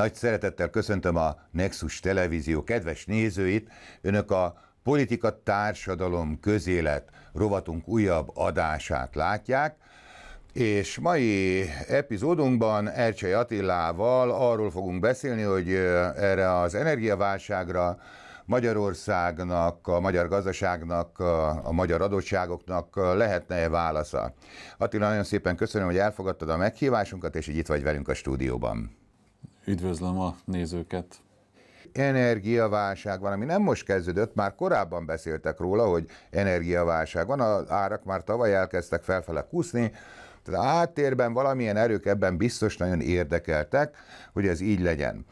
Nagy szeretettel köszöntöm a Nexus Televízió kedves nézőit. Önök a Politika, Társadalom, Közélet rovatunk újabb adását látják, és mai epizódunkban Ercsei Attilával arról fogunk beszélni, hogy erre az energiaválságra Magyarországnak, a magyar gazdaságnak, a magyar adottságoknak lehetne-e válasza? Attila, nagyon szépen köszönöm, hogy elfogadtad a meghívásunkat, és így itt vagy velünk a stúdióban. Üdvözlöm a nézőket! Energiaválság van, ami nem most kezdődött, már korábban beszéltek róla, hogy energiaválság van, az árak már tavaly elkezdtek felfele kúszni, tehát áttérben valamilyen erők ebben biztos nagyon érdekeltek, hogy ez így legyen.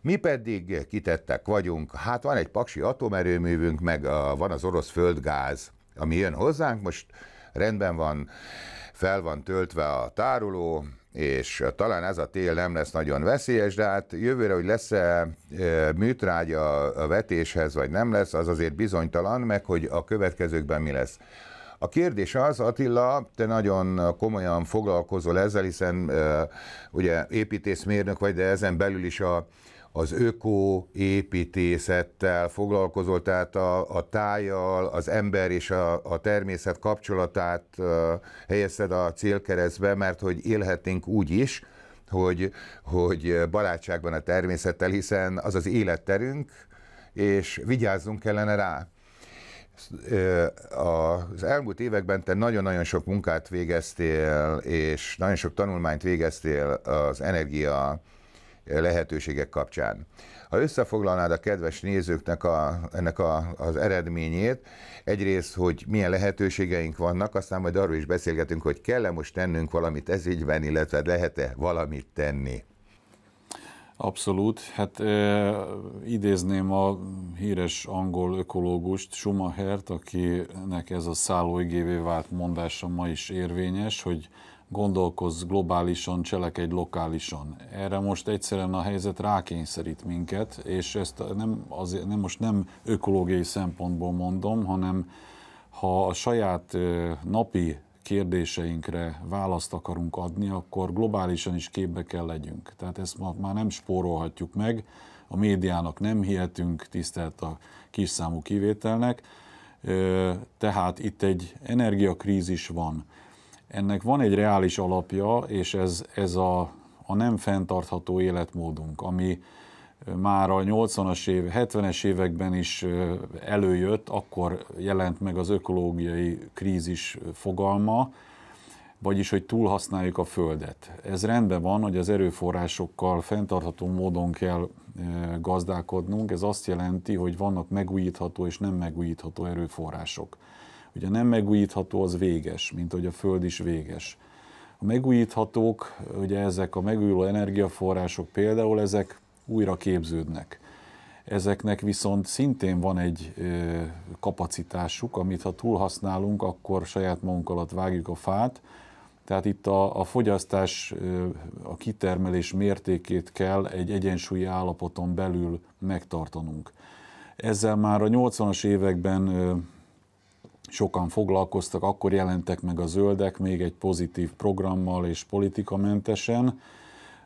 Mi pedig kitettek vagyunk, hát van egy paksi atomerőművünk, meg a, van az orosz földgáz, ami jön hozzánk, most rendben van, fel van töltve a tároló, és talán ez a tél nem lesz nagyon veszélyes, de hát jövőre, hogy lesz-e műtrágya a vetéshez, vagy nem lesz, az azért bizonytalan, meg hogy a következőkben mi lesz. A kérdés az, Attila, te nagyon komolyan foglalkozol ezzel, hiszen ugye építészmérnök vagy, de ezen belül is a az ökoépítészettel foglalkozol, tehát a, a tájjal, az ember és a, a természet kapcsolatát uh, helyezted a célkeresztbe, mert hogy élhetnénk úgy is, hogy, hogy barátságban a természettel, hiszen az az életterünk, és vigyázzunk kellene rá. Az elmúlt években te nagyon-nagyon sok munkát végeztél, és nagyon sok tanulmányt végeztél az energia lehetőségek kapcsán. Ha összefoglalnád a kedves nézőknek a, ennek a, az eredményét, egyrészt, hogy milyen lehetőségeink vannak, aztán majd arról is beszélgetünk, hogy kell-e most tennünk valamit ez ügyben, illetve lehet-e valamit tenni. Abszolút. Hát e, idézném a híres angol ökológust Schumachert, akinek ez a szállóigévé vált mondása ma is érvényes, hogy gondolkozz globálisan, cselekedj lokálisan. Erre most egyszerűen a helyzet rákényszerít minket, és ezt nem, azért, nem most nem ökológiai szempontból mondom, hanem ha a saját napi kérdéseinkre választ akarunk adni, akkor globálisan is képbe kell legyünk. Tehát ezt ma már nem spórolhatjuk meg, a médiának nem hihetünk, tisztelt a számú kivételnek, tehát itt egy energiakrízis van ennek van egy reális alapja, és ez, ez a, a nem fenntartható életmódunk, ami már a 80-as év, 70-es években is előjött, akkor jelent meg az ökológiai krízis fogalma, vagyis hogy túlhasználjuk a Földet. Ez rendben van, hogy az erőforrásokkal fenntartható módon kell gazdálkodnunk, ez azt jelenti, hogy vannak megújítható és nem megújítható erőforrások a nem megújítható, az véges, mint hogy a Föld is véges. A megújíthatók, ugye ezek a megújuló energiaforrások például, ezek újra képződnek. Ezeknek viszont szintén van egy kapacitásuk, amit ha túlhasználunk, akkor saját magunk alatt vágjuk a fát. Tehát itt a, a fogyasztás, a kitermelés mértékét kell egy egyensúlyi állapoton belül megtartanunk. Ezzel már a 80-as években sokan foglalkoztak, akkor jelentek meg a zöldek még egy pozitív programmal és politikamentesen,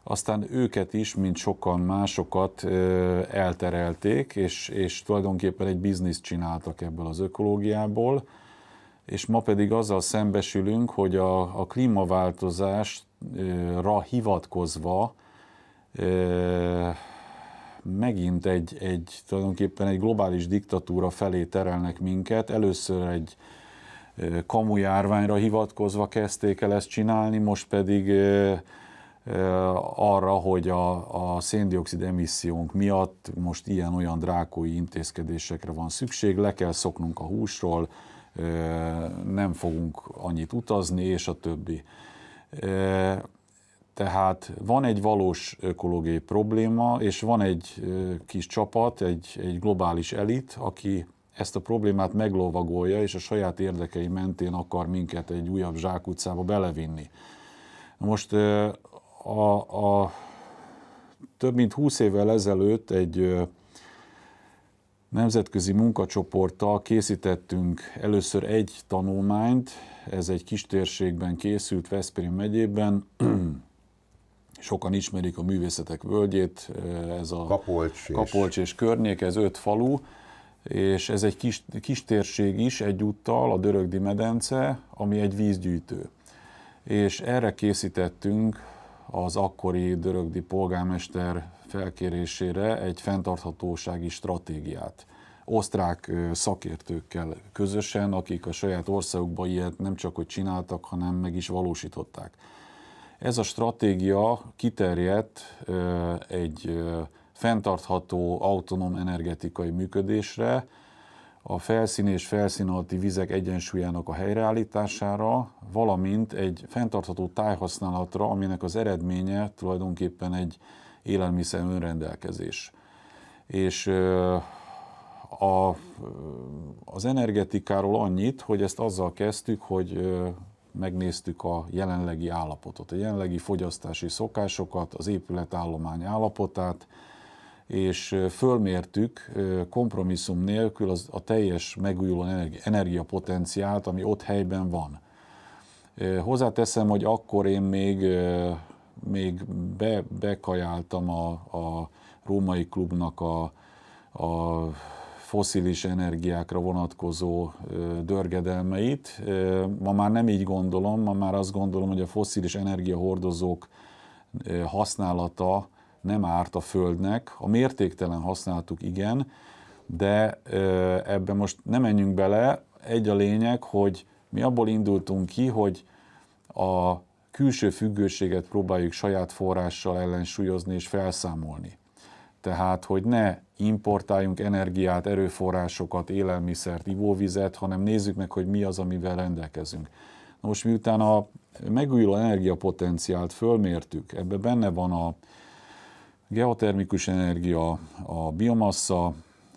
aztán őket is, mint sokan másokat elterelték, és, és tulajdonképpen egy bizniszt csináltak ebből az ökológiából, és ma pedig azzal szembesülünk, hogy a, a klímaváltozásra hivatkozva megint egy, egy tulajdonképpen egy globális diktatúra felé terelnek minket. Először egy kamu járványra hivatkozva kezdték el ezt csinálni, most pedig arra, hogy a, a széndiokszid emissziónk miatt most ilyen-olyan drákói intézkedésekre van szükség, le kell szoknunk a húsról, nem fogunk annyit utazni, és a többi. Tehát van egy valós ökológiai probléma, és van egy kis csapat, egy, egy globális elit, aki ezt a problémát meglovagolja, és a saját érdekei mentén akar minket egy újabb zsákutcába belevinni. Most a, a több mint 20 évvel ezelőtt egy nemzetközi munkacsoporttal készítettünk először egy tanulmányt, ez egy kis térségben készült, Veszprém megyében, sokan ismerik a művészetek völgyét, ez a Kapolcs, Kapolcs és. és környék, ez öt falu, és ez egy kis, kis térség is egyúttal, a Dörögdi medence, ami egy vízgyűjtő. És erre készítettünk az akkori Dörögdi polgármester felkérésére egy fenntarthatósági stratégiát. Osztrák szakértőkkel közösen, akik a saját országukban ilyet nem csak hogy csináltak, hanem meg is valósították. Ez a stratégia kiterjedt egy fenntartható autonóm energetikai működésre, a felszín és felszín alatti vizek egyensúlyának a helyreállítására, valamint egy fenntartható tájhasználatra, aminek az eredménye tulajdonképpen egy élelmiszer önrendelkezés. És a, az energetikáról annyit, hogy ezt azzal kezdtük, hogy megnéztük a jelenlegi állapotot, a jelenlegi fogyasztási szokásokat, az épületállomány állapotát, és fölmértük kompromisszum nélkül az, a teljes megújuló energiapotenciált, ami ott helyben van. Hozzáteszem, hogy akkor én még, még be, bekajáltam a, a római klubnak a, a foszilis energiákra vonatkozó dörgedelmeit. Ma már nem így gondolom, ma már azt gondolom, hogy a foszilis energiahordozók használata nem árt a Földnek. A mértéktelen használtuk igen, de ebben most nem menjünk bele. Egy a lényeg, hogy mi abból indultunk ki, hogy a külső függőséget próbáljuk saját forrással ellensúlyozni és felszámolni. Tehát, hogy ne importáljunk energiát, erőforrásokat, élelmiszert, ivóvizet, hanem nézzük meg, hogy mi az, amivel rendelkezünk. most miután a megújuló energiapotenciált fölmértük, ebben benne van a geotermikus energia, a biomassa,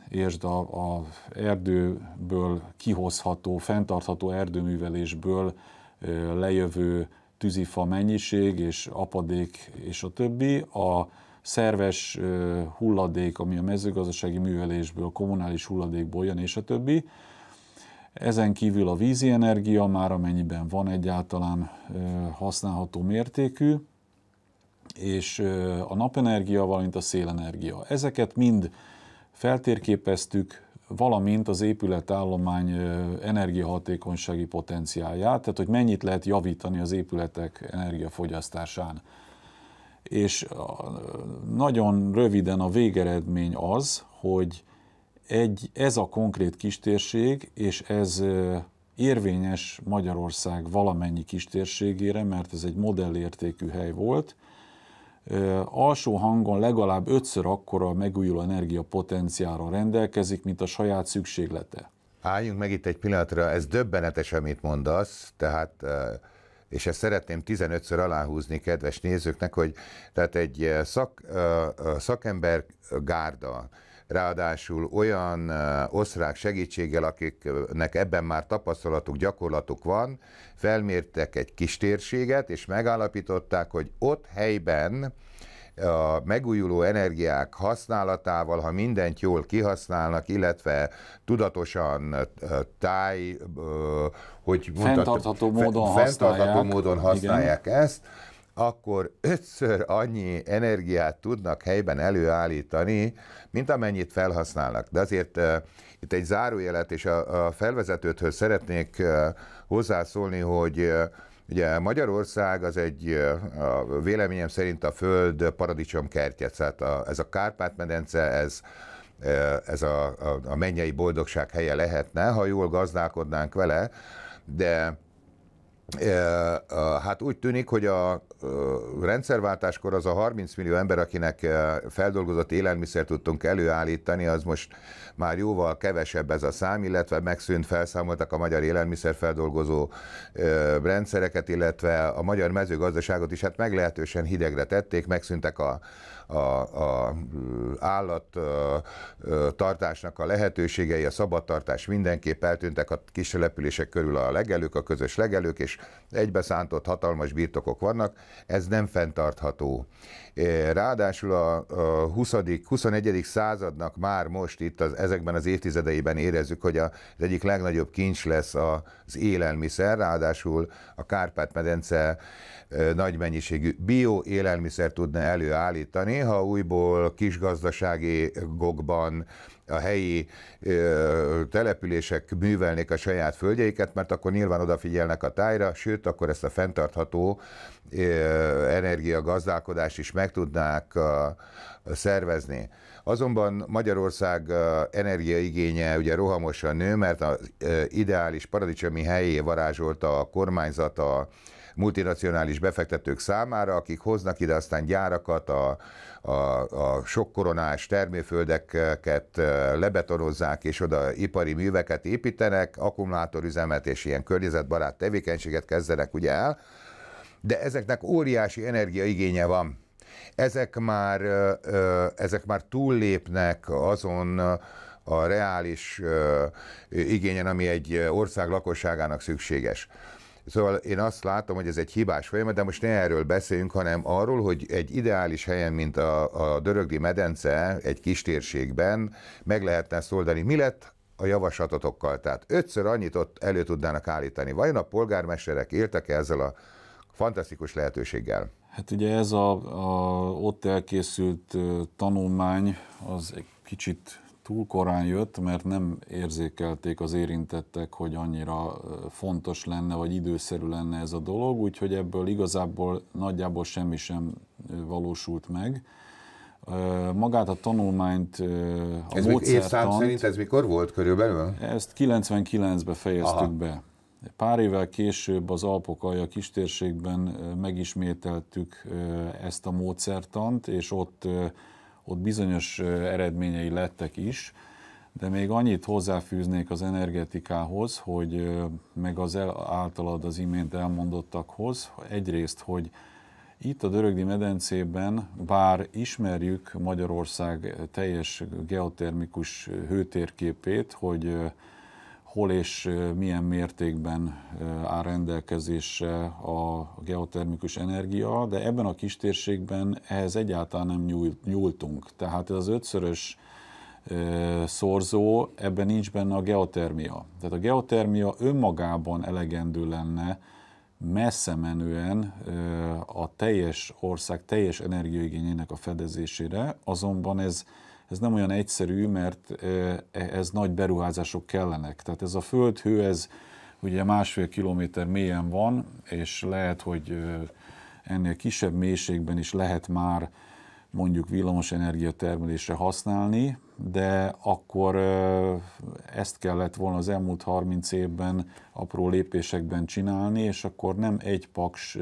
és a, a erdőből kihozható, fenntartható erdőművelésből lejövő tűzifa mennyiség és apadék és a többi, a szerves hulladék, ami a mezőgazdasági művelésből, a kommunális hulladékból jön, és a többi. Ezen kívül a vízi energia már amennyiben van egyáltalán használható mértékű, és a napenergia, valamint a szélenergia. Ezeket mind feltérképeztük, valamint az épületállomány energiahatékonysági potenciáját, tehát hogy mennyit lehet javítani az épületek energiafogyasztásán és nagyon röviden a végeredmény az, hogy egy, ez a konkrét kistérség, és ez érvényes Magyarország valamennyi kistérségére, mert ez egy modellértékű hely volt, alsó hangon legalább ötször akkora megújuló energia potenciára rendelkezik, mint a saját szükséglete. Álljunk meg itt egy pillanatra, ez döbbenetes, amit mondasz, tehát és ezt szeretném 15-ször aláhúzni kedves nézőknek, hogy tehát egy eh, szak, eh, eh, szakember gárda, ráadásul olyan osztrák segítséggel, akiknek ebben már tapasztalatuk, gyakorlatuk van, felmértek egy kis térséget, és megállapították, hogy ott helyben a megújuló energiák használatával, ha mindent jól kihasználnak, illetve tudatosan táj, hogy fenntartható módon használják, fenntartható módon használják ezt, akkor ötször annyi energiát tudnak helyben előállítani, mint amennyit felhasználnak. De azért uh, itt egy zárójelet, és a, a felvezetőthöz szeretnék uh, hozzászólni, hogy uh, Ugye Magyarország az egy, a véleményem szerint a föld paradicsom kertje, tehát a, ez a Kárpát-medence, ez ez a, a, a mennyei boldogság helye lehetne, ha jól gazdálkodnánk vele, de Hát úgy tűnik, hogy a rendszerváltáskor az a 30 millió ember, akinek feldolgozott élelmiszer tudtunk előállítani, az most már jóval kevesebb ez a szám, illetve megszűnt, felszámoltak a magyar élelmiszerfeldolgozó rendszereket, illetve a magyar mezőgazdaságot is hát meglehetősen hidegre tették, megszűntek a, a, a állattartásnak a lehetőségei, a szabadtartás mindenképp eltűntek a kis települések körül a legelők, a közös legelők, és egybeszántott hatalmas birtokok vannak, ez nem fenntartható. Ráadásul a, 20. 21. századnak már most itt az, ezekben az évtizedeiben érezzük, hogy az egyik legnagyobb kincs lesz az élelmiszer, ráadásul a Kárpát-medence nagy mennyiségű bio élelmiszer tudna előállítani, ha újból kisgazdasági gokban a helyi ö, települések művelnék a saját földjeiket, mert akkor nyilván odafigyelnek a tájra, sőt, akkor ezt a fenntartható ö, energiagazdálkodást is meg tudnák ö, szervezni. Azonban Magyarország energiaigénye ugye rohamosan nő, mert az ideális paradicsomi helyé varázsolta a kormányzat a multinacionális befektetők számára, akik hoznak ide aztán gyárakat, a a, a koronás termőföldeket lebetonozzák, és oda ipari műveket építenek, akkumulátorüzemet és ilyen környezetbarát tevékenységet kezdenek ugye el, de ezeknek óriási energiaigénye van ezek már, ezek már túllépnek azon a reális igényen, ami egy ország lakosságának szükséges. Szóval én azt látom, hogy ez egy hibás folyamat, de most ne erről beszéljünk, hanem arról, hogy egy ideális helyen, mint a, a Dörögdi medence, egy kis térségben meg lehetne ezt oldani. Mi lett a javaslatotokkal? Tehát ötször annyit ott elő tudnának állítani. Vajon a polgármesterek éltek -e ezzel a fantasztikus lehetőséggel? Hát ugye ez a, a ott elkészült tanulmány az egy kicsit túl korán jött, mert nem érzékelték az érintettek, hogy annyira fontos lenne, vagy időszerű lenne ez a dolog, úgyhogy ebből igazából nagyjából semmi sem valósult meg. Magát a tanulmányt, a ez módszertant... szerint ez mikor volt körülbelül? Ezt 99-ben fejeztük Aha. be. Pár évvel később az alja kistérségben megismételtük ezt a módszertant, és ott ott bizonyos eredményei lettek is, de még annyit hozzáfűznék az energetikához, hogy meg az el, általad az imént elmondottakhoz, egyrészt, hogy itt a Dörögdi medencében, bár ismerjük Magyarország teljes geotermikus hőtérképét, hogy hol és milyen mértékben áll rendelkezésre a geotermikus energia, de ebben a kistérségben ehhez egyáltalán nem nyúltunk. Tehát ez az ötszörös szorzó, ebben nincs benne a geotermia. Tehát a geotermia önmagában elegendő lenne messze menően a teljes ország teljes energiaigényének a fedezésére, azonban ez ez nem olyan egyszerű, mert e, ez nagy beruházások kellenek. Tehát ez a földhő, ez ugye másfél kilométer mélyen van, és lehet, hogy ennél kisebb mélységben is lehet már mondjuk villamos energiatermelésre használni, de akkor ezt kellett volna az elmúlt 30 évben apró lépésekben csinálni, és akkor nem egy paks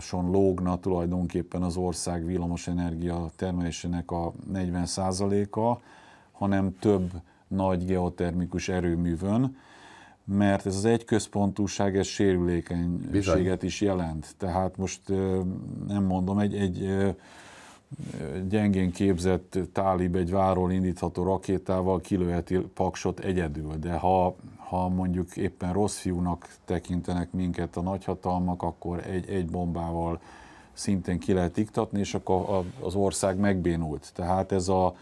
son lógna tulajdonképpen az ország villamosenergia termelésének a 40%-a, hanem több nagy geotermikus erőművön, mert ez az egy központúság, ez sérülékenységet Bizony. is jelent. Tehát most nem mondom, egy, egy gyengén képzett tálib egy váról indítható rakétával kilőheti paksot egyedül, de ha, ha mondjuk éppen rossz fiúnak tekintenek minket a nagyhatalmak, akkor egy, egy bombával szintén ki lehet iktatni, és akkor az ország megbénult. Tehát ez a,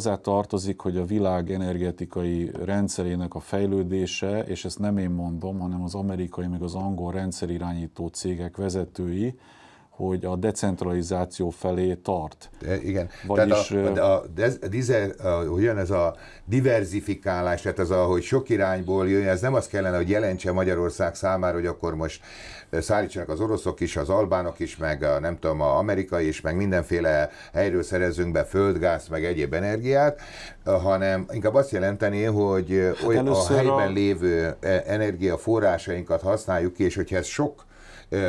a tartozik, hogy a világ energetikai rendszerének a fejlődése, és ezt nem én mondom, hanem az amerikai meg az angol rendszerirányító cégek vezetői, hogy a decentralizáció felé tart. De, igen, Vagyis, tehát a, a, a, dizer, a, jön ez a diverzifikálás, tehát ez a, hogy sok irányból jön, ez nem azt kellene, hogy jelentse Magyarország számára, hogy akkor most szállítsanak az oroszok is, az albánok is, meg a, nem tudom, a amerikai is, meg mindenféle helyről szerezünk be földgáz, meg egyéb energiát, hanem inkább azt jelenteni, hogy hát olyan, a helyben a... lévő e, energiaforrásainkat használjuk ki, és hogyha ez sok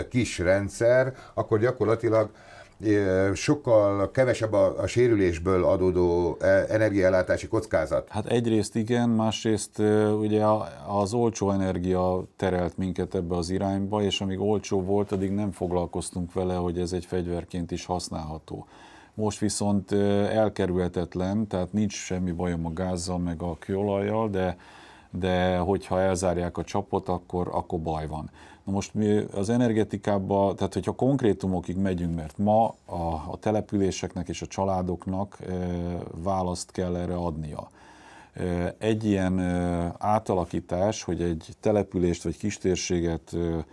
kis rendszer, akkor gyakorlatilag sokkal kevesebb a, a sérülésből adódó e, energiállátási kockázat? Hát egyrészt igen, másrészt ugye az olcsó energia terelt minket ebbe az irányba, és amíg olcsó volt, addig nem foglalkoztunk vele, hogy ez egy fegyverként is használható. Most viszont elkerülhetetlen, tehát nincs semmi bajom a gázzal, meg a kőolajjal, de de hogyha elzárják a csapot, akkor, akkor baj van. Na most mi az energetikába, tehát hogyha konkrétumokig megyünk, mert ma a, a településeknek és a családoknak e, választ kell erre adnia. E, egy ilyen e, átalakítás, hogy egy települést vagy kistérséget e,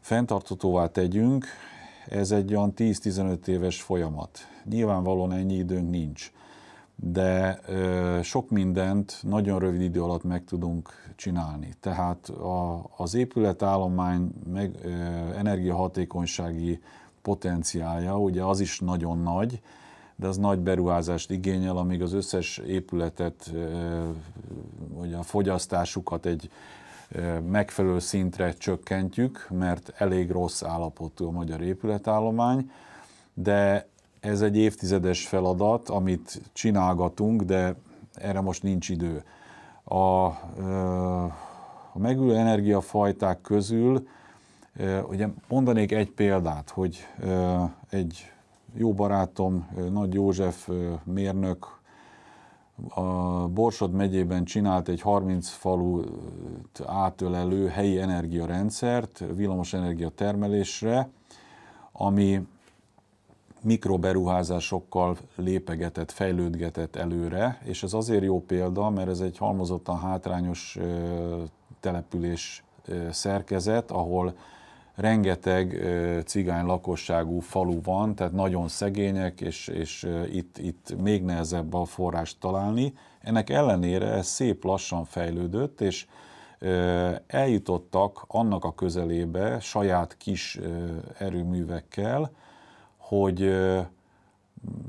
fenntartatóvá tegyünk, ez egy olyan 10-15 éves folyamat. Nyilvánvalóan ennyi időnk nincs de ö, sok mindent nagyon rövid idő alatt meg tudunk csinálni. Tehát a, az épületállomány meg, ö, energiahatékonysági potenciálja, ugye az is nagyon nagy, de az nagy beruházást igényel, amíg az összes épületet, ugye a fogyasztásukat egy megfelelő szintre csökkentjük, mert elég rossz állapotú a magyar épületállomány, de ez egy évtizedes feladat, amit csinálgatunk, de erre most nincs idő. A, a megülő energiafajták közül, ugye mondanék egy példát, hogy egy jó barátom, Nagy József mérnök, a Borsod megyében csinált egy 30 falu átölelő helyi energiarendszert villamosenergia energia termelésre, ami mikroberuházásokkal lépegetett, fejlődgetett előre, és ez azért jó példa, mert ez egy halmozottan hátrányos település szerkezet, ahol rengeteg cigány lakosságú falu van, tehát nagyon szegények, és, és itt, itt még nehezebb a forrást találni. Ennek ellenére ez szép lassan fejlődött, és eljutottak annak a közelébe saját kis erőművekkel, hogy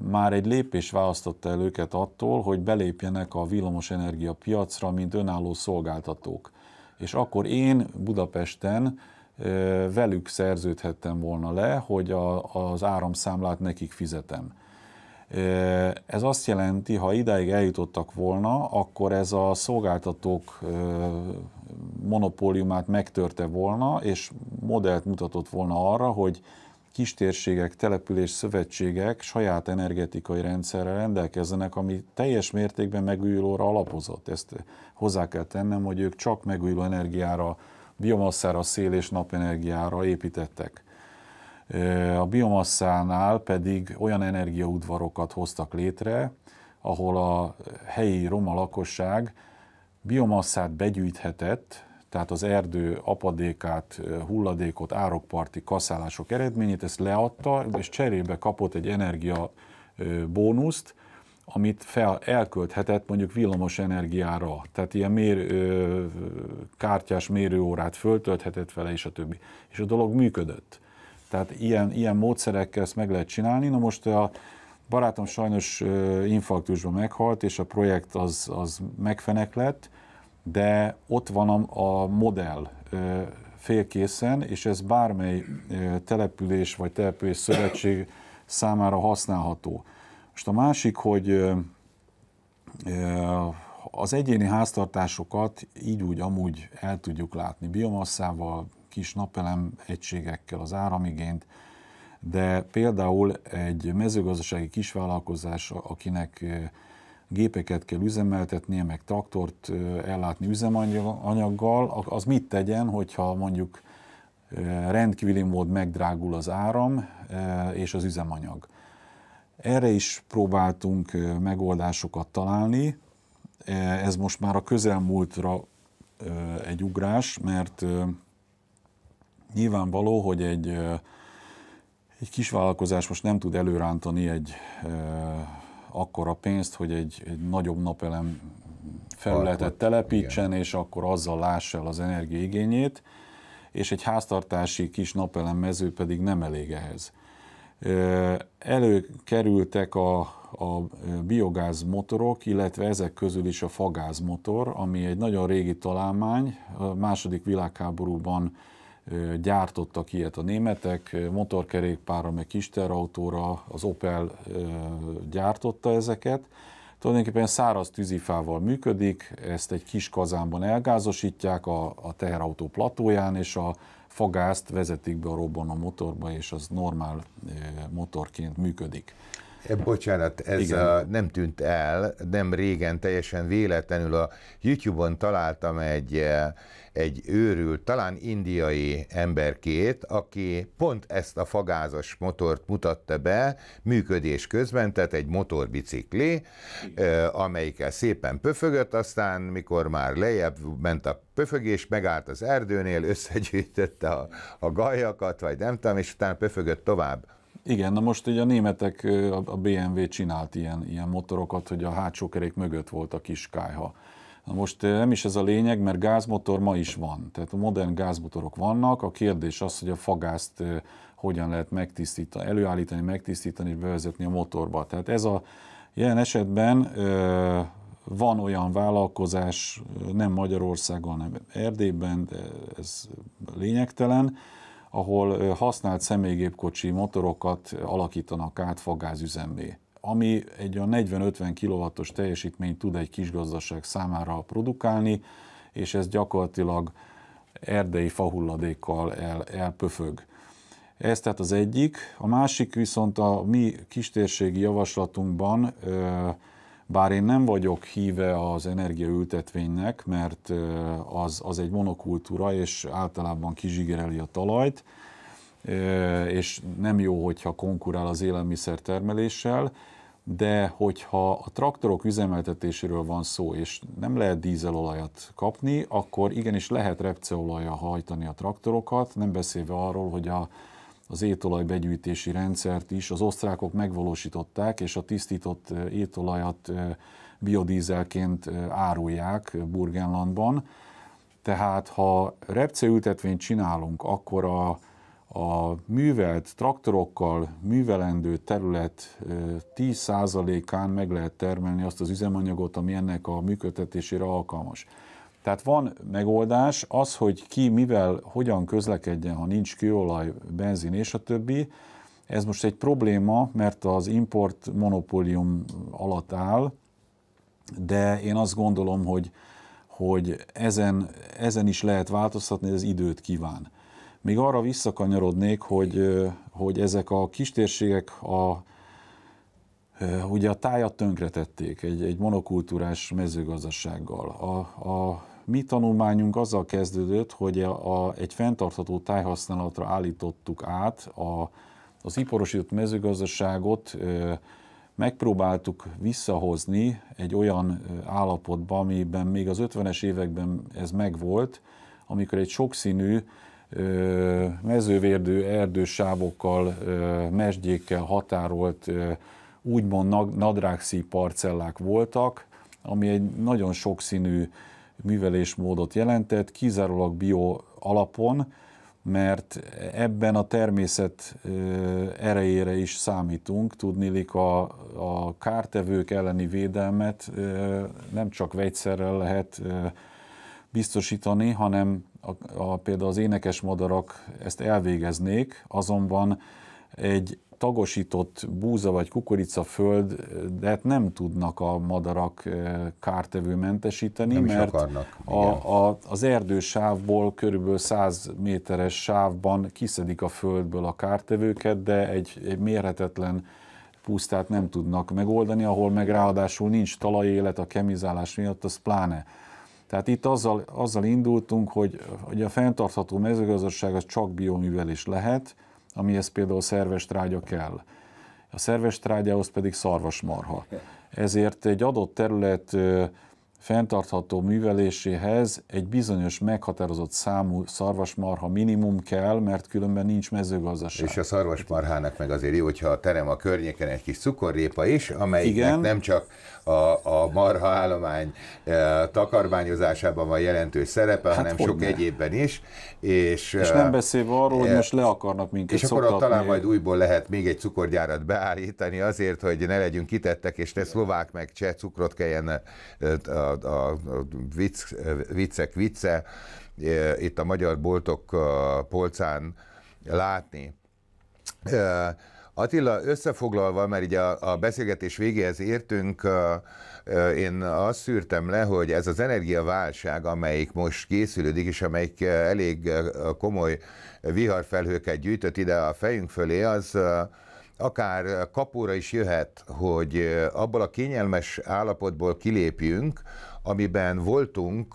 már egy lépés választotta el őket attól, hogy belépjenek a villamosenergia piacra, mint önálló szolgáltatók. És akkor én Budapesten velük szerződhettem volna le, hogy a, az áramszámlát nekik fizetem. Ez azt jelenti, ha idáig eljutottak volna, akkor ez a szolgáltatók monopóliumát megtörte volna, és modellt mutatott volna arra, hogy kistérségek, település szövetségek saját energetikai rendszerrel rendelkezzenek, ami teljes mértékben megújulóra alapozott. Ezt hozzá kell tennem, hogy ők csak megújuló energiára, biomasszára, szél és napenergiára építettek. A biomasszánál pedig olyan energiaudvarokat hoztak létre, ahol a helyi roma lakosság biomasszát begyűjthetett, tehát az erdő apadékát, hulladékot, árokparti kaszálások eredményét, ezt leadta, és cserébe kapott egy energia bónuszt, amit fel, elkölthetett mondjuk villamos energiára, tehát ilyen mér, ö, kártyás mérőórát föltölthetett vele, és a többi. És a dolog működött. Tehát ilyen, ilyen módszerekkel ezt meg lehet csinálni. Na most a barátom sajnos infarktusban meghalt, és a projekt az, az megfenek lett, de ott van a, a modell félkészen, és ez bármely település vagy település szövetség számára használható. Most a másik, hogy az egyéni háztartásokat így úgy amúgy el tudjuk látni biomasszával, kis napelem egységekkel, az áramigényt, de például egy mezőgazdasági kisvállalkozás, akinek gépeket kell üzemeltetnie, meg traktort ellátni üzemanyaggal, az mit tegyen, hogyha mondjuk rendkívüli mód megdrágul az áram és az üzemanyag. Erre is próbáltunk megoldásokat találni. Ez most már a közelmúltra egy ugrás, mert nyilvánvaló, hogy egy, egy vállalkozás most nem tud előrántani egy akkora pénzt, hogy egy, egy nagyobb napelem felületet Alkot, telepítsen, igen. és akkor azzal lássa el az energiaigényét, és egy háztartási kis napelem mező pedig nem elég ehhez. Előkerültek a, a biogáz motorok, illetve ezek közül is a fagáz motor, ami egy nagyon régi találmány, a második világháborúban gyártottak ilyet a németek, motorkerékpára, meg kisterautóra, az Opel gyártotta ezeket. Tulajdonképpen száraz tűzifával működik, ezt egy kis kazánban elgázosítják a, a teherautó platóján, és a fagázt vezetik be a robban a motorba, és az normál motorként működik. Eh, bocsánat, ez a, nem tűnt el, nem régen teljesen véletlenül a YouTube-on találtam egy, eh, egy őrült, talán indiai emberkét, aki pont ezt a fagázas motort mutatta be működés közben, tehát egy motorbicikli, Igen. Eh, amelyikkel szépen pöfögött, aztán mikor már lejjebb ment a pöfögés, megállt az erdőnél, összegyűjtötte a, a gajakat, vagy nem tudom, és utána pöfögött tovább igen, na most ugye a németek, a BMW csinált ilyen, ilyen motorokat, hogy a hátsó kerék mögött volt a kis kályha. Na most nem is ez a lényeg, mert gázmotor ma is van. Tehát a modern gázmotorok vannak, a kérdés az, hogy a fagázt hogyan lehet megtisztítani, előállítani, megtisztítani és bevezetni a motorba. Tehát ez a jelen esetben van olyan vállalkozás, nem Magyarországon, hanem Erdélyben, de ez lényegtelen, ahol használt személygépkocsi motorokat alakítanak át faggázüzemmé ami egy a 40-50 kW-os teljesítményt tud egy kis gazdaság számára produkálni, és ez gyakorlatilag erdei fahulladékkal el, elpöfög. Ez tehát az egyik. A másik viszont a mi kistérségi javaslatunkban ö, bár én nem vagyok híve az energiaültetvénynek, mert az, az egy monokultúra, és általában kizsigereli a talajt, és nem jó, hogyha konkurál az élelmiszer termeléssel, de hogyha a traktorok üzemeltetéséről van szó, és nem lehet dízelolajat kapni, akkor igenis lehet repceolajjal hajtani a traktorokat, nem beszélve arról, hogy a az étolaj begyűjtési rendszert is az osztrákok megvalósították, és a tisztított étolajat biodízelként árulják Burgenlandban. Tehát ha repceültetvényt csinálunk, akkor a, a művelt traktorokkal művelendő terület 10%-án meg lehet termelni azt az üzemanyagot, ami ennek a működtetésére alkalmas. Tehát van megoldás, az, hogy ki mivel, hogyan közlekedjen, ha nincs kőolaj, benzin és a többi, ez most egy probléma, mert az import monopólium alatt áll, de én azt gondolom, hogy, hogy ezen, ezen is lehet változtatni, ez időt kíván. Még arra visszakanyarodnék, hogy, hogy ezek a kistérségek a, ugye a tájat tönkretették egy, egy monokultúrás mezőgazdasággal. A, a mi tanulmányunk azzal kezdődött, hogy a, a, egy fenntartható tájhasználatra állítottuk át a, az iparosított mezőgazdaságot, ö, megpróbáltuk visszahozni egy olyan állapotba, amiben még az 50-es években ez megvolt, amikor egy sokszínű ö, mezővérdő erdősávokkal, ö, mesdjékkel határolt ö, úgymond nadrágszí parcellák voltak, ami egy nagyon sokszínű művelésmódot jelentett, kizárólag bio alapon, mert ebben a természet erejére is számítunk. Tudnilik a, a kártevők elleni védelmet nem csak vegyszerrel lehet biztosítani, hanem a, a, például az énekes madarak ezt elvégeznék, azonban egy tagosított búza vagy kukorica hát nem tudnak a madarak eh, kártevő mentesíteni, nem mert akarnak. A, a, az erdősávból körülbelül 100 méteres sávban kiszedik a földből a kártevőket, de egy, egy mérhetetlen pusztát nem tudnak megoldani, ahol meg ráadásul nincs talajélet a kemizálás miatt, az pláne. Tehát itt azzal, azzal indultunk, hogy, hogy a fenntartható mezőgazdaság az csak bioművelés lehet, amihez például szerves trágya kell. A szerves trágyához pedig szarvasmarha. Ezért egy adott terület fenntartható műveléséhez egy bizonyos meghatározott számú szarvasmarha minimum kell, mert különben nincs mezőgazdaság. És a szarvasmarhának meg azért jó, hogyha a terem a környéken egy kis cukorrépa is, amelyiknek Igen. nem csak a, a marha állomány e, takarmányozásában van jelentős szerepe, hát hanem sok ne. egyébben is. És, és e, nem beszélve arról, e, hogy most le akarnak minket És akkor ott talán majd újból lehet még egy cukorgyárat beállítani azért, hogy ne legyünk kitettek, és ne szlovák meg cseh cukrot kelljen e, a, a, a vicc, e, viccek vicce itt a magyar boltok polcán látni. E, Attila, összefoglalva, mert ugye a, a beszélgetés végéhez értünk, én azt szűrtem le, hogy ez az energiaválság, amelyik most készülődik, és amelyik elég komoly viharfelhőket gyűjtött ide a fejünk fölé, az akár kapóra is jöhet, hogy abból a kényelmes állapotból kilépjünk, amiben voltunk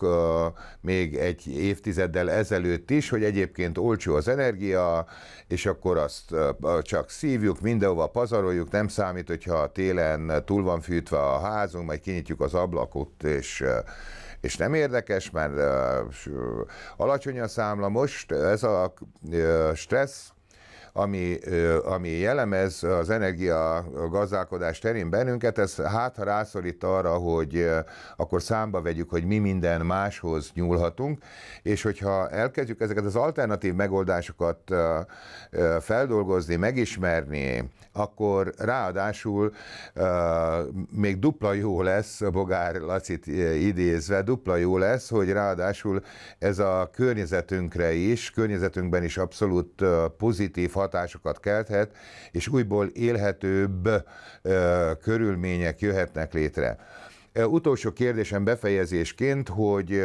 még egy évtizeddel ezelőtt is, hogy egyébként olcsó az energia, és akkor azt csak szívjuk, mindenhova pazaroljuk, nem számít, hogyha télen túl van fűtve a házunk, majd kinyitjuk az ablakot, és és nem érdekes, mert uh, alacsony a számla most, ez a uh, stressz, ami, ami jellemez az energia gazdálkodás terén bennünket, ez hát ha rászorít arra, hogy akkor számba vegyük, hogy mi minden máshoz nyúlhatunk, és hogyha elkezdjük ezeket az alternatív megoldásokat feldolgozni, megismerni, akkor ráadásul még dupla jó lesz, Bogár Lacit idézve, dupla jó lesz, hogy ráadásul ez a környezetünkre is, környezetünkben is abszolút pozitív hatásokat kelthet, és újból élhetőbb ö, körülmények jöhetnek létre. Utolsó kérdésem befejezésként, hogy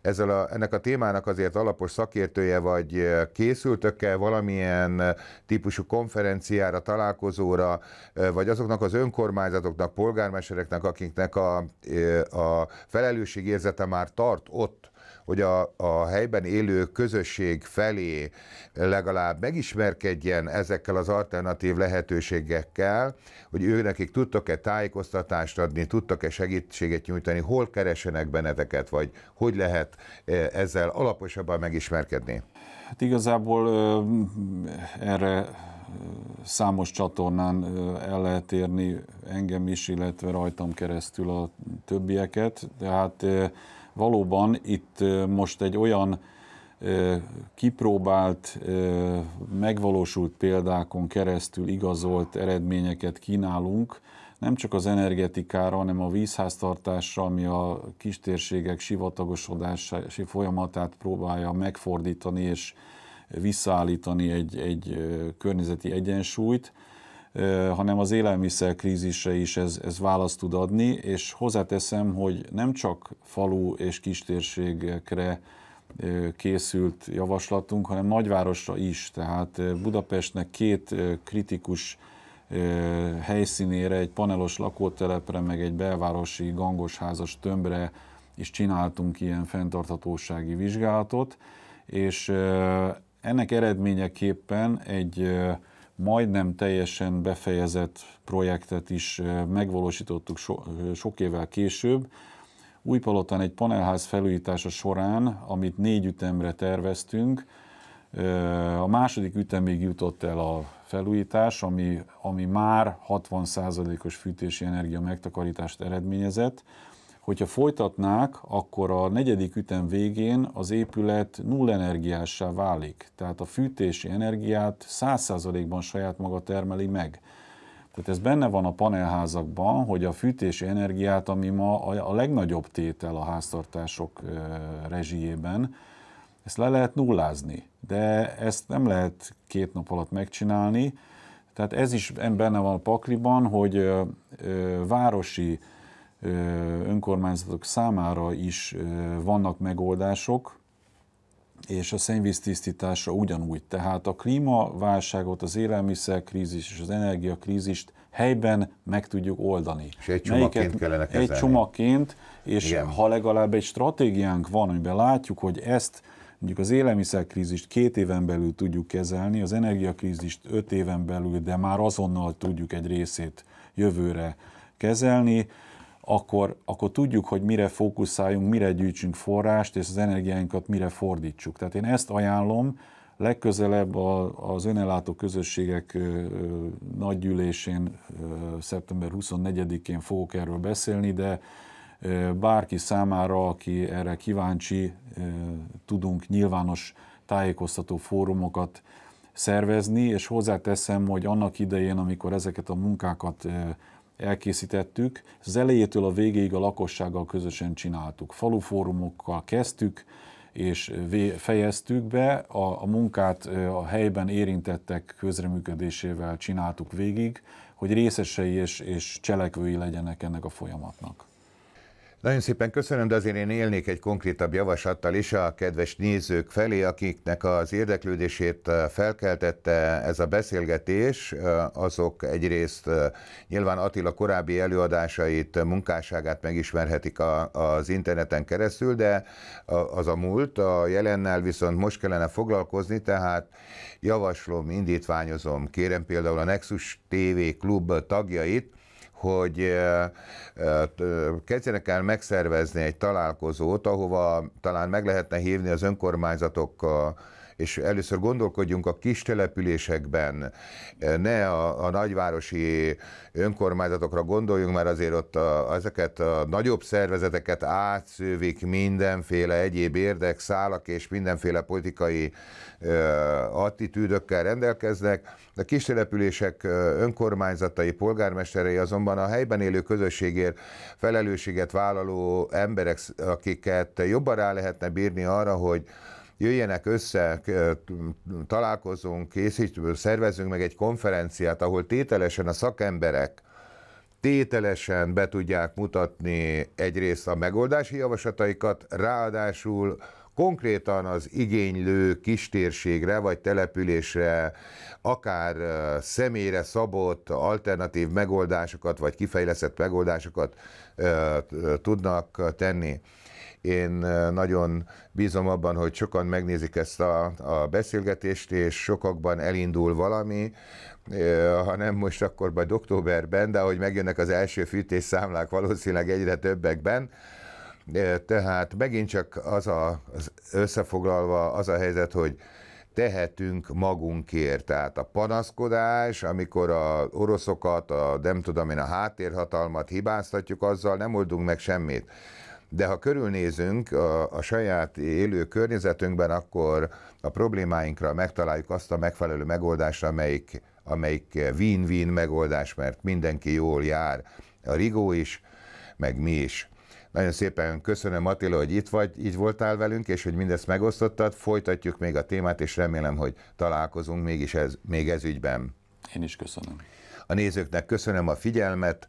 ezzel a, ennek a témának azért alapos szakértője vagy készültök-e valamilyen típusú konferenciára, találkozóra, vagy azoknak az önkormányzatoknak, polgármestereknek, akiknek a, a felelősségérzete már tart ott, hogy a, a helyben élő közösség felé legalább megismerkedjen ezekkel az alternatív lehetőségekkel, hogy ő nekik tudtok-e tájékoztatást adni, tudtak-e segítséget nyújtani, hol keresenek benneteket, vagy hogy lehet e, ezzel alaposabban megismerkedni? Hát igazából erre számos csatornán el lehet érni engem is, illetve rajtam keresztül a többieket. Tehát valóban itt most egy olyan kipróbált, megvalósult példákon keresztül igazolt eredményeket kínálunk, nem csak az energetikára, hanem a vízháztartásra, ami a kistérségek sivatagosodási folyamatát próbálja megfordítani és visszaállítani egy, egy környezeti egyensúlyt hanem az élelmiszer krízisre is ez, ez választ tud adni, és hozzáteszem, hogy nem csak falu és kistérségekre készült javaslatunk, hanem nagyvárosra is. Tehát Budapestnek két kritikus helyszínére, egy panelos lakótelepre, meg egy belvárosi gangosházas tömbre is csináltunk ilyen fenntarthatósági vizsgálatot, és ennek eredményeképpen egy majdnem teljesen befejezett projektet is megvalósítottuk so, sok évvel később. Újpalotán egy panelház felújítása során, amit négy ütemre terveztünk, a második ütemig jutott el a felújítás, ami, ami már 60%-os fűtési energia megtakarítást eredményezett, Hogyha folytatnák, akkor a negyedik ütem végén az épület nullenergiássá válik, tehát a fűtési energiát 100%-ban saját maga termeli meg. Tehát ez benne van a panelházakban, hogy a fűtési energiát, ami ma a legnagyobb tétel a háztartások rezsijében, ezt le lehet nullázni, de ezt nem lehet két nap alatt megcsinálni. Tehát ez is benne van a pakliban, hogy városi önkormányzatok számára is vannak megoldások, és a szennyvíztisztításra ugyanúgy. Tehát a klímaválságot, az élelmiszerkrízis és az energiakrízist helyben meg tudjuk oldani. És egy csomagként Melyiket, kellene kezelni. Egy csomagként, és Igen. ha legalább egy stratégiánk van, amiben látjuk, hogy ezt mondjuk az élelmiszerkrízist két éven belül tudjuk kezelni, az energiakrízist öt éven belül, de már azonnal tudjuk egy részét jövőre kezelni, akkor, akkor tudjuk, hogy mire fókuszáljunk, mire gyűjtsünk forrást, és az energiáinkat mire fordítsuk. Tehát én ezt ajánlom, legközelebb az önellátó közösségek nagygyűlésén szeptember 24-én fogok erről beszélni, de bárki számára, aki erre kíváncsi, tudunk nyilvános tájékoztató fórumokat szervezni, és hozzáteszem, hogy annak idején, amikor ezeket a munkákat elkészítettük, az elejétől a végéig a lakossággal közösen csináltuk. Falufórumokkal kezdtük, és fejeztük be, a, a munkát a helyben érintettek közreműködésével csináltuk végig, hogy részesei és, és cselekvői legyenek ennek a folyamatnak. Nagyon szépen köszönöm, de azért én élnék egy konkrétabb javaslattal is a kedves nézők felé, akiknek az érdeklődését eh, felkeltette ez a beszélgetés. Eh, azok egyrészt eh, nyilván Attila korábbi előadásait, munkásságát megismerhetik a, az interneten keresztül, de az a múlt, a jelennel viszont most kellene foglalkozni, tehát javaslom, indítványozom, kérem például a Nexus TV klub tagjait, hogy kezdjenek el megszervezni egy találkozót, ahova talán meg lehetne hívni az önkormányzatokkal és először gondolkodjunk a kis településekben, ne a, a nagyvárosi önkormányzatokra gondoljunk, mert azért ott a, ezeket a nagyobb szervezeteket átszővik mindenféle egyéb érdek, szálak és mindenféle politikai ö, attitűdökkel rendelkeznek. A kis települések önkormányzatai, polgármesterei azonban a helyben élő közösségért felelősséget vállaló emberek, akiket jobban rá lehetne bírni arra, hogy jöjjenek össze, találkozunk, készítünk, szervezünk meg egy konferenciát, ahol tételesen a szakemberek tételesen be tudják mutatni egyrészt a megoldási javaslataikat, ráadásul konkrétan az igénylő kistérségre vagy településre, akár személyre szabott alternatív megoldásokat vagy kifejlesztett megoldásokat tudnak tenni. Én nagyon bízom abban, hogy sokan megnézik ezt a, a beszélgetést, és sokakban elindul valami, ha nem most, akkor majd októberben, de ahogy megjönnek az első fűtésszámlák valószínűleg egyre többekben, tehát megint csak az a, az összefoglalva az a helyzet, hogy tehetünk magunkért. Tehát a panaszkodás, amikor a oroszokat, a nem tudom én, a háttérhatalmat hibáztatjuk, azzal nem oldunk meg semmit de ha körülnézünk a, a saját élő környezetünkben, akkor a problémáinkra megtaláljuk azt a megfelelő megoldást, amelyik, amelyik win-win megoldás, mert mindenki jól jár, a Rigó is, meg mi is. Nagyon szépen köszönöm Attila, hogy itt vagy, így voltál velünk, és hogy mindezt megosztottad. Folytatjuk még a témát, és remélem, hogy találkozunk mégis ez, még ez ügyben. Én is köszönöm. A nézőknek köszönöm a figyelmet.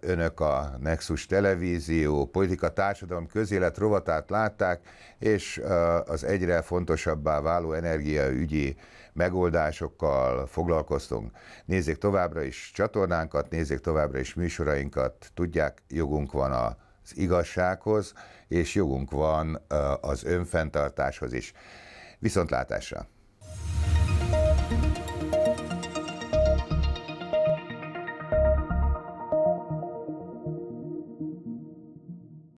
Önök a Nexus Televízió politika társadalom közélet rovatát látták, és az egyre fontosabbá váló energiaügyi megoldásokkal foglalkoztunk. Nézzék továbbra is csatornánkat, nézzék továbbra is műsorainkat. Tudják, jogunk van a az igazsághoz, és jogunk van az önfenntartáshoz is. Viszontlátásra!